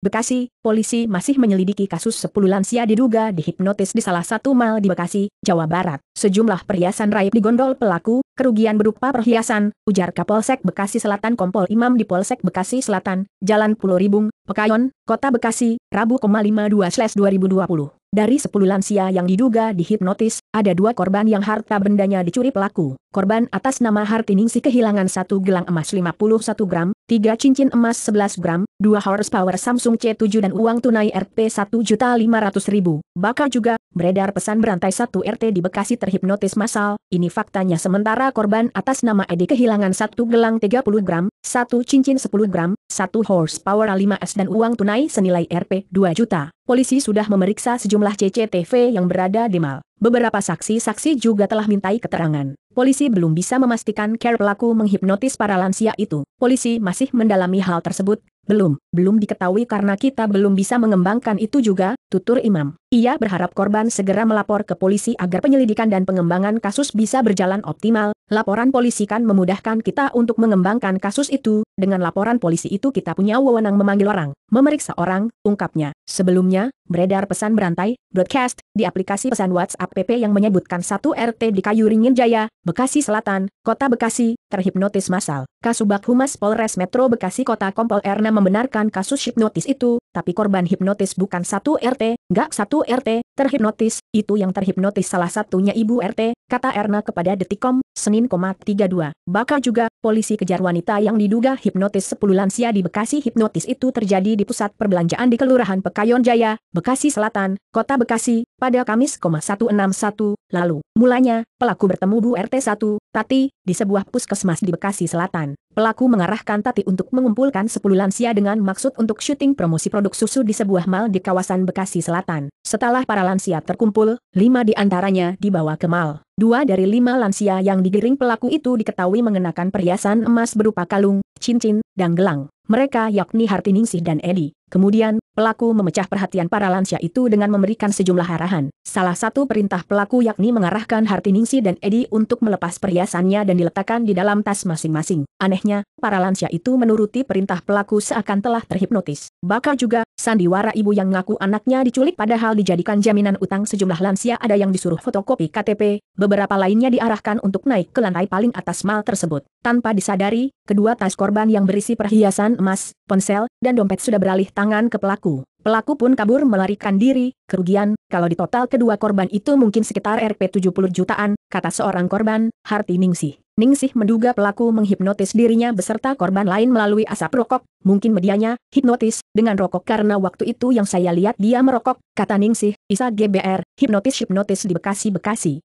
Bekasi, polisi masih menyelidiki kasus 10 lansia diduga dihipnotis di salah satu mal di Bekasi, Jawa Barat. Sejumlah perhiasan raib digondol pelaku, kerugian berupa perhiasan, ujar Kapolsek Bekasi Selatan Kompol Imam di Polsek Bekasi Selatan, Jalan Pulau Ribung, Pekayon, Kota Bekasi, Rabu 52/2020. Dari 10 lansia yang diduga dihipnotis, ada dua korban yang harta bendanya dicuri pelaku. Korban atas nama Hartiningsi kehilangan satu gelang emas 51 gram, 3 cincin emas 11 gram, 2 horsepower Samsung C7 dan uang tunai Rp 1.500.000. Bakal juga, beredar pesan berantai 1 RT di Bekasi terhipnotis massal, ini faktanya sementara korban atas nama Edi kehilangan 1 gelang 30 gram, 1 cincin 10 gram, 1 horsepower 5S dan uang tunai senilai Rp 2 juta. Polisi sudah memeriksa sejumlah CCTV yang berada di mal. Beberapa saksi-saksi juga telah mintai keterangan. Polisi belum bisa memastikan care pelaku menghipnotis para lansia itu. Polisi masih mendalami hal tersebut, belum, belum diketahui karena kita belum bisa mengembangkan itu juga, tutur imam. Ia berharap korban segera melapor ke polisi agar penyelidikan dan pengembangan kasus bisa berjalan optimal. Laporan polisi kan memudahkan kita untuk mengembangkan kasus itu, dengan laporan polisi itu kita punya wewenang memanggil orang, memeriksa orang, ungkapnya. Sebelumnya, beredar pesan berantai, broadcast, di aplikasi pesan WhatsApp PP yang menyebutkan satu RT di Kayu Ringin Jaya, Bekasi Selatan, Kota Bekasi, terhipnotis masal. Kasubag Humas Polres Metro Bekasi Kota Kompol Erna membenarkan kasus hipnotis itu, tapi korban hipnotis bukan satu RT, gak satu RT, terhipnotis, itu yang terhipnotis salah satunya ibu RT, kata Erna kepada Detikom, Senin, 32. Bakal juga, polisi kejar wanita yang diduga hipnotis 10 lansia di Bekasi hipnotis itu terjadi di pusat perbelanjaan di Kelurahan Pekayon Jaya, Bekasi Selatan, Kota Bekasi, pada Kamis, 161, lalu. Mulanya, pelaku bertemu Bu RT 1, Tati, di sebuah puskesmas di Bekasi Selatan, pelaku mengarahkan Tati untuk mengumpulkan 10 lansia dengan maksud untuk syuting promosi produk susu di sebuah mal di kawasan Bekasi Selatan. Setelah para lansia terkumpul, lima di antaranya dibawa ke mal. Dua dari lima lansia yang digiring pelaku itu diketahui mengenakan perhiasan emas berupa kalung, cincin, dan gelang. Mereka yakni Hartiningsih dan Edi. Kemudian, pelaku memecah perhatian para lansia itu dengan memberikan sejumlah arahan. Salah satu perintah pelaku yakni mengarahkan Ningsi dan Edi untuk melepas perhiasannya dan diletakkan di dalam tas masing-masing. Anehnya, para lansia itu menuruti perintah pelaku seakan telah terhipnotis. Bakal juga, Sandiwara ibu yang ngaku anaknya diculik padahal dijadikan jaminan utang sejumlah lansia ada yang disuruh fotokopi KTP, beberapa lainnya diarahkan untuk naik ke lantai paling atas mal tersebut. Tanpa disadari, kedua tas korban yang berisi perhiasan emas, ponsel, dan dompet sudah beralih tangan ke pelaku. Pelaku pun kabur melarikan diri, kerugian, kalau di total kedua korban itu mungkin sekitar Rp 70 jutaan, kata seorang korban, Harti Ningsih. Ningsih menduga pelaku menghipnotis dirinya beserta korban lain melalui asap rokok, mungkin medianya, hipnotis, dengan rokok karena waktu itu yang saya lihat dia merokok, kata Ningsih, Isa GBR, hipnotis-hipnotis di Bekasi-Bekasi.